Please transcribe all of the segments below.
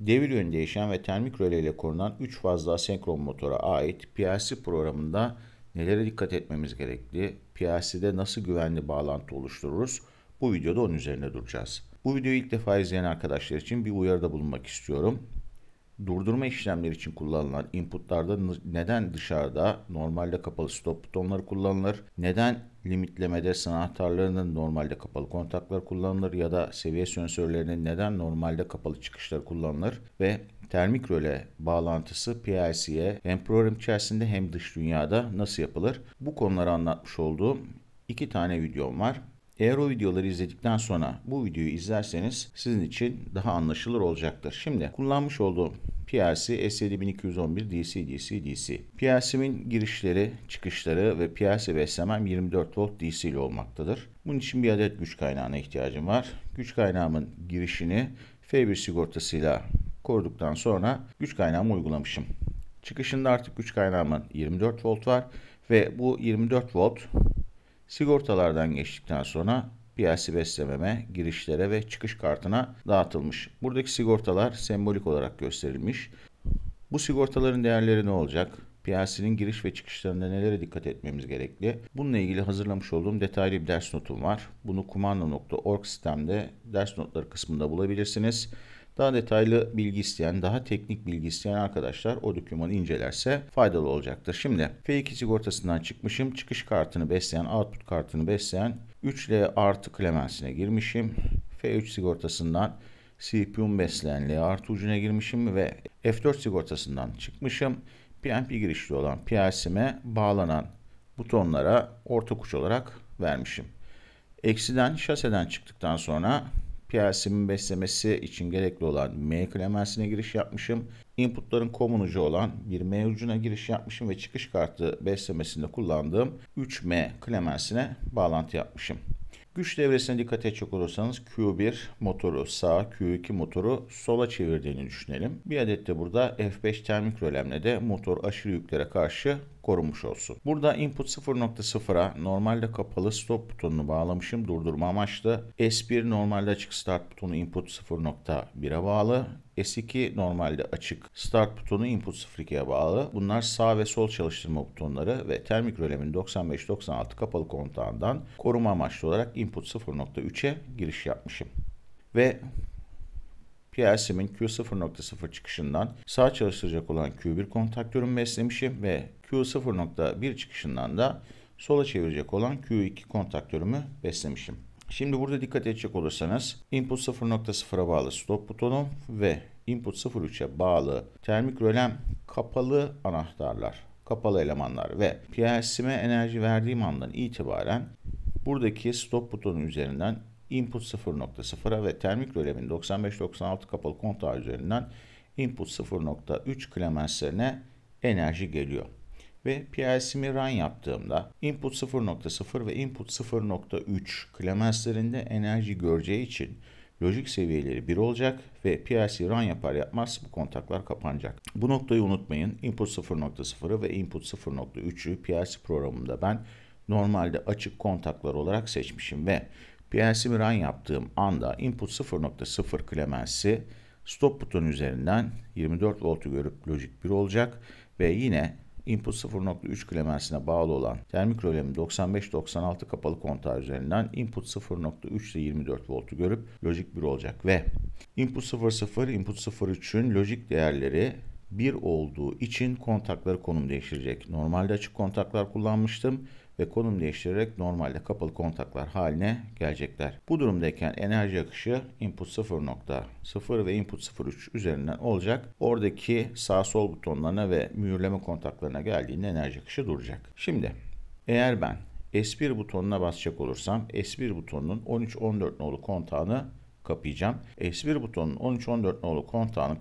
devir yönü değişen ve termik röle ile korunan 3 fazla senkron motora ait PLC programında nelere dikkat etmemiz gerekli, PLC'de nasıl güvenli bağlantı oluştururuz bu videoda onun üzerine duracağız. Bu videoyu ilk defa izleyen arkadaşlar için bir uyarıda bulunmak istiyorum durdurma işlemleri için kullanılan inputlarda neden dışarıda normalde kapalı stop butonları kullanılır? Neden limitlemede sanatlarlarının normalde kapalı kontaklar kullanılır ya da seviye sensörlerinin neden normalde kapalı çıkışları kullanılır ve termik röle bağlantısı PLC'ye hem program içerisinde hem dış dünyada nasıl yapılır? Bu konuları anlatmış olduğum iki tane videom var. Eğer o videoları izledikten sonra bu videoyu izlerseniz sizin için daha anlaşılır olacaktır. Şimdi kullanmış olduğum PLC s 7211 DC DC DC. PLC'min girişleri, çıkışları ve PLC beslemem 24 volt DC ile olmaktadır. Bunun için bir adet güç kaynağına ihtiyacım var. Güç kaynağımın girişini F1 sigortasıyla koruduktan sonra güç kaynağımı uygulamışım. Çıkışında artık güç kaynağımın 24 volt var ve bu 24 volt Sigortalardan geçtikten sonra piyasi beslememe, girişlere ve çıkış kartına dağıtılmış. Buradaki sigortalar sembolik olarak gösterilmiş. Bu sigortaların değerleri ne olacak? Piyasinin giriş ve çıkışlarında nelere dikkat etmemiz gerekli? Bununla ilgili hazırlamış olduğum detaylı bir ders notum var. Bunu kumanda.org sistemde ders notları kısmında bulabilirsiniz. Daha detaylı bilgi isteyen, daha teknik bilgi isteyen arkadaşlar o dokümanı incelerse faydalı olacaktır. Şimdi F2 sigortasından çıkmışım. Çıkış kartını besleyen, output kartını besleyen 3L artı klemensine girmişim. F3 sigortasından CPU'm besleyen L artı ucuna girmişim ve F4 sigortasından çıkmışım. PNP girişli olan PLC'me bağlanan butonlara orta uç olarak vermişim. Eksiden şaseden çıktıktan sonra PLC'min beslemesi için gerekli olan M klemensine giriş yapmışım. Inputların common ucu olan bir M ucuna giriş yapmışım ve çıkış kartı beslemesinde kullandığım 3M klemensine bağlantı yapmışım. Güç devresine dikkat edecek olursanız Q1 motoru sağa, Q2 motoru sola çevirdiğini düşünelim. Bir adet de burada F5 termik rölemle de motor aşırı yüklere karşı korunmuş olsun. Burada input 0.0'a normalde kapalı stop butonunu bağlamışım durdurma amaçlı. S1 normalde açık start butonu input 0.1'e bağlı. S2 normalde açık. Start butonu input 02'ye bağlı. Bunlar sağ ve sol çalıştırma butonları ve termik rölemin 95-96 kapalı kontağından koruma amaçlı olarak input 0.3'e giriş yapmışım. Ve PLC'min Q0.0 çıkışından sağ çalıştıracak olan Q1 kontaktörün meslemişi ve Q0.1 çıkışından da sola çevirecek olan Q2 kontaktörümü beslemişim. Şimdi burada dikkat edecek olursanız input 0.0'a bağlı stop butonu ve input 03'e bağlı termik rölem kapalı anahtarlar, kapalı elemanlar ve PLC'me enerji verdiğim andan itibaren buradaki stop butonu üzerinden input 0.0'a ve termik rölemin 95-96 kapalı kontağı üzerinden input 0.3 klemenslerine enerji geliyor. Ve PLC'mi run yaptığımda input 0.0 ve input 0.3 klemenslerinde enerji göreceği için lojik seviyeleri 1 olacak ve PLC run yapar yapmaz bu kontaklar kapanacak. Bu noktayı unutmayın. Input 0.0'ı ve input 0.3'ü PLC programında ben normalde açık kontaklar olarak seçmişim ve PLC bir run yaptığım anda input 0.0 klemensi stop butonu üzerinden 24 voltu görüp Logic 1 olacak ve yine input 0.3 klemensine bağlı olan termik rölemi 95-96 kapalı kontağı üzerinden input 0.3 ile 24 voltu görüp Logic 1 olacak ve input 00, input 03'ün Logic değerleri 1 olduğu için kontakları konum değiştirecek. Normalde açık kontaklar kullanmıştım ve konum değiştirerek normalde kapalı kontaklar haline gelecekler. Bu durumdayken enerji akışı input 0.0 ve input 0.3 üzerinden olacak. Oradaki sağ sol butonlarına ve mühürleme kontaklarına geldiğinde enerji akışı duracak. Şimdi eğer ben S1 butonuna basacak olursam S1 butonunun 13-14 nolu kontağını kapayacağım. S1 butonun 13-14 nolu kontağının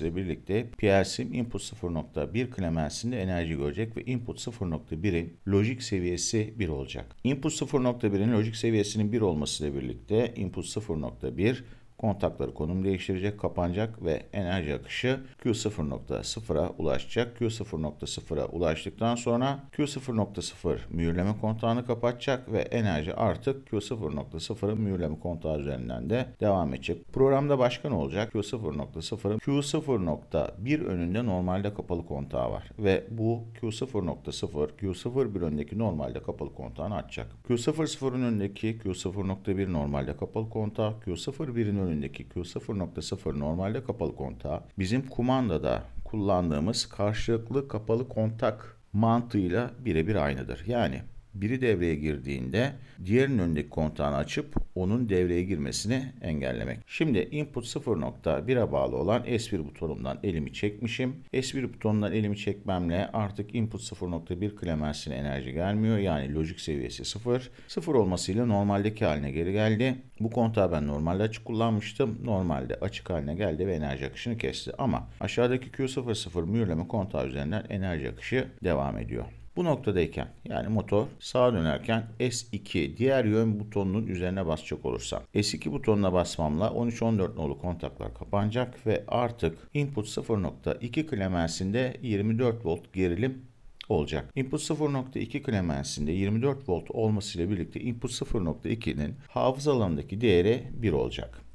ile birlikte PLSIM input 0.1 klemensinde enerji görecek ve input 0.1'in lojik seviyesi 1 olacak. Input 0.1'in lojik seviyesinin 1 olması ile birlikte input 0.1 Kontakları konum değiştirecek, kapanacak ve enerji akışı Q0.0'a ulaşacak. Q0.0'a ulaştıktan sonra Q0.0 mühürleme kontağını kapatacak ve enerji artık Q0.0'ın mühürleme kontağı üzerinden de devam edecek. Programda başka ne olacak? Q0.0'ın Q0.1 önünde normalde kapalı kontağı var ve bu Q0.0 Q01 önündeki normalde kapalı kontağını açacak. Q00'ün önündeki Q0.1 normalde kapalı kontağı, Q01'in önündeki Q0.0 normalde kapalı kontağı bizim kumandada kullandığımız karşılıklı kapalı kontak mantığıyla birebir aynıdır. Yani biri devreye girdiğinde diğerinin önündeki kontağını açıp onun devreye girmesini engellemek. Şimdi input 0.1'e bağlı olan S1 butonumdan elimi çekmişim. S1 butonundan elimi çekmemle artık input 0.1 klemensine enerji gelmiyor. Yani lojik seviyesi 0. 0 olmasıyla normaldeki haline geri geldi. Bu kontağı ben normalde açık kullanmıştım. Normalde açık haline geldi ve enerji akışını kesti. Ama aşağıdaki Q00 mühürleme kontağı üzerinden enerji akışı devam ediyor. Bu noktadayken yani motor sağa dönerken S2 diğer yön butonunun üzerine basacak olursam S2 butonuna basmamla 13-14 nolu kontaklar kapanacak ve artık input 0.2 klemensinde 24 volt gerilim olacak. Input 0.2 klemensinde 24 volt olmasıyla birlikte input 0.2'nin hafıza alanındaki değeri 1 olacak.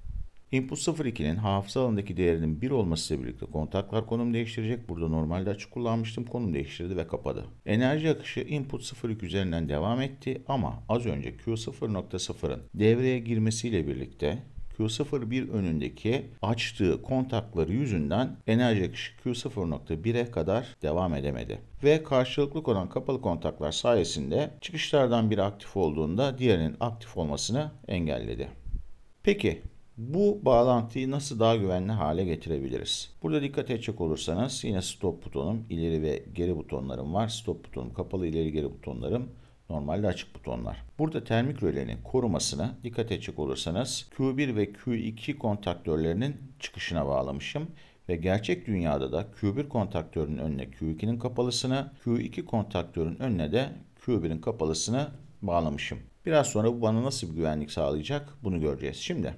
Input 02'nin hafıza alanındaki değerinin 1 olmasıyla birlikte kontaklar konum değiştirecek. Burada normalde açık kullanmıştım. Konum değiştirdi ve kapadı. Enerji akışı input 02 üzerinden devam etti ama az önce Q0.0'ın devreye girmesiyle birlikte Q01 önündeki açtığı kontakları yüzünden enerji akışı Q0.1'e kadar devam edemedi. Ve karşılıklı olan kapalı kontaklar sayesinde çıkışlardan biri aktif olduğunda diğerinin aktif olmasını engelledi. Peki bu bağlantıyı nasıl daha güvenli hale getirebiliriz? Burada dikkat edecek olursanız yine stop butonum, ileri ve geri butonlarım var. Stop butonum kapalı, ileri geri butonlarım normalde açık butonlar. Burada termik rölenin korumasına dikkat edecek olursanız Q1 ve Q2 kontaktörlerinin çıkışına bağlamışım ve gerçek dünyada da Q1 kontaktörün önüne Q2'nin kapalısını, Q2 kontaktörün önüne de Q1'in kapalısını bağlamışım. Biraz sonra bu bana nasıl bir güvenlik sağlayacak bunu göreceğiz. Şimdi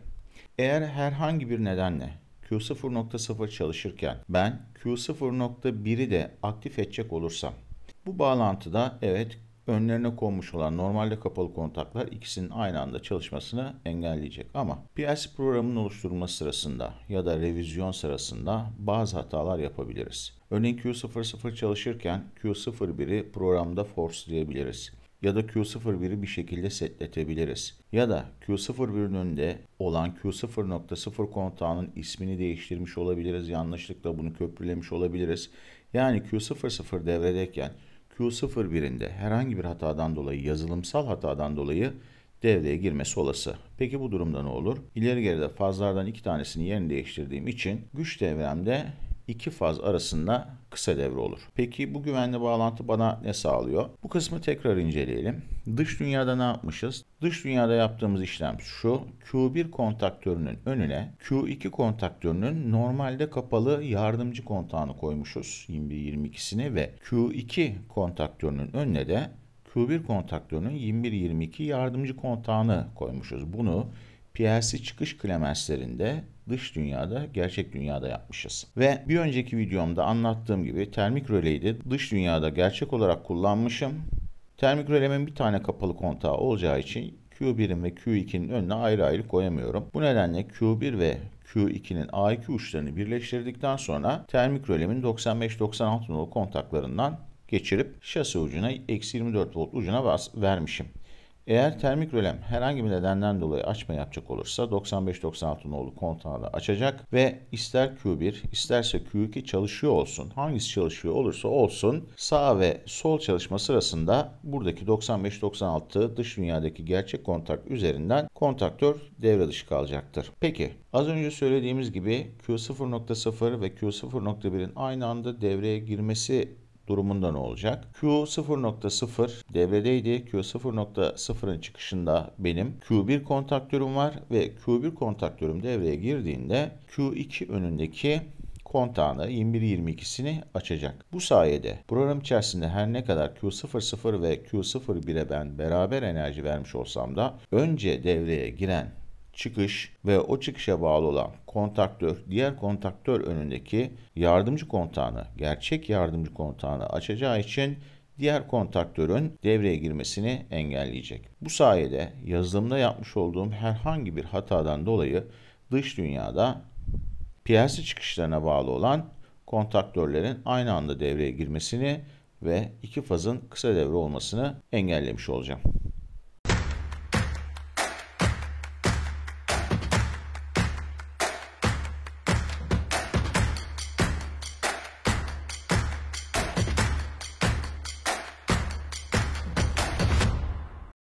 eğer herhangi bir nedenle Q0.0 çalışırken ben Q0.1'i de aktif edecek olursam bu bağlantıda evet önlerine konmuş olan normalde kapalı kontaklar ikisinin aynı anda çalışmasını engelleyecek. Ama PLC programının oluşturulması sırasında ya da revizyon sırasında bazı hatalar yapabiliriz. Örneğin Q00 çalışırken Q01'i programda forcelayabiliriz ya da Q01'i bir şekilde setletebiliriz. Ya da Q01'ün önünde olan Q0.0 kontağının ismini değiştirmiş olabiliriz. Yanlışlıkla bunu köprülemiş olabiliriz. Yani Q00 devredeyken Q01'inde herhangi bir hatadan dolayı, yazılımsal hatadan dolayı devreye girmesi olası. Peki bu durumda ne olur? İleri geride fazlardan iki tanesini yerini değiştirdiğim için güç devremde iki faz arasında kısa devre olur. Peki bu güvenli bağlantı bana ne sağlıyor? Bu kısmı tekrar inceleyelim. Dış dünyada ne yapmışız? Dış dünyada yaptığımız işlem şu. Q1 kontaktörünün önüne Q2 kontaktörünün normalde kapalı yardımcı kontağını koymuşuz. 21-22'sini ve Q2 kontaktörünün önüne de Q1 kontaktörünün 21-22 yardımcı kontağını koymuşuz. Bunu PLC çıkış klemenslerinde dış dünyada, gerçek dünyada yapmışız. Ve bir önceki videomda anlattığım gibi termik röleyi de dış dünyada gerçek olarak kullanmışım. Termik rölemin bir tane kapalı kontağı olacağı için Q1'in ve Q2'nin önüne ayrı ayrı koyamıyorum. Bu nedenle Q1 ve Q2'nin A2 uçlarını birleştirdikten sonra termik rölemin 95-96 nolu kontaklarından geçirip şase ucuna eksi 24 volt ucuna bas vermişim. Eğer termik rölem herhangi bir nedenden dolayı açma yapacak olursa 95-96 nolu kontağını açacak ve ister Q1 isterse Q2 çalışıyor olsun hangisi çalışıyor olursa olsun sağ ve sol çalışma sırasında buradaki 95-96 dış dünyadaki gerçek kontak üzerinden kontaktör devre dışı kalacaktır. Peki az önce söylediğimiz gibi Q0.0 ve Q0.1'in aynı anda devreye girmesi durumunda ne olacak? Q 0.0 devredeydi. Q 0.0'ın çıkışında benim Q1 kontaktörüm var ve Q1 kontaktörüm devreye girdiğinde Q2 önündeki kontağını 21-22'sini açacak. Bu sayede program içerisinde her ne kadar Q00 ve Q01'e ben beraber enerji vermiş olsam da önce devreye giren çıkış ve o çıkışa bağlı olan kontaktör diğer kontaktör önündeki yardımcı kontağını, gerçek yardımcı kontağını açacağı için diğer kontaktörün devreye girmesini engelleyecek. Bu sayede yazılımda yapmış olduğum herhangi bir hatadan dolayı dış dünyada piyasa çıkışlarına bağlı olan kontaktörlerin aynı anda devreye girmesini ve iki fazın kısa devre olmasını engellemiş olacağım.